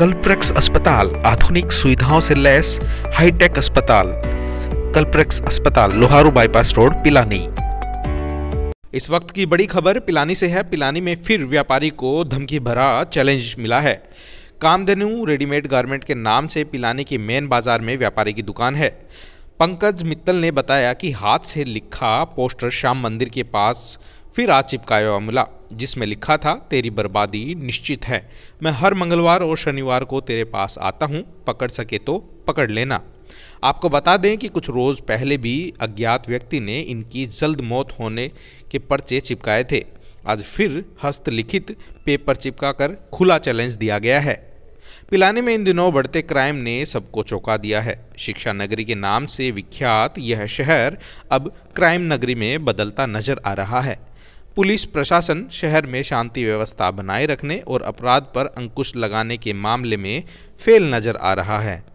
कल्प्रेक्स अस्पताल आधुनिक सुविधाओं से लैस हाईटेक अस्पताल कल्प्रेक्स अस्पताल लोहारू बाईपास रोड पिलानी इस वक्त की बड़ी खबर पिलानी से है पिलानी में फिर व्यापारी को धमकी भरा चैलेंज मिला है कामधेनु रेडीमेड गारमेंट के नाम से पिलानी के मेन बाजार में व्यापारी की दुकान है पंकज मित्तल ने बताया कि हाथ से लिखा पोस्टर श्याम मंदिर के पास फिर आज चिपकाया मिला जिसमें लिखा था तेरी बर्बादी निश्चित है मैं हर मंगलवार और शनिवार को तेरे पास आता हूँ पकड़ सके तो पकड़ लेना आपको बता दें कि कुछ रोज़ पहले भी अज्ञात व्यक्ति ने इनकी जल्द मौत होने के पर्चे चिपकाए थे आज फिर हस्तलिखित पेपर चिपका कर खुला चैलेंज दिया गया है पिलाने में इन दिनों बढ़ते क्राइम ने सबको चौंका दिया है शिक्षा नगरी के नाम से विख्यात यह शहर अब क्राइम नगरी में बदलता नजर आ रहा है पुलिस प्रशासन शहर में शांति व्यवस्था बनाए रखने और अपराध पर अंकुश लगाने के मामले में फेल नजर आ रहा है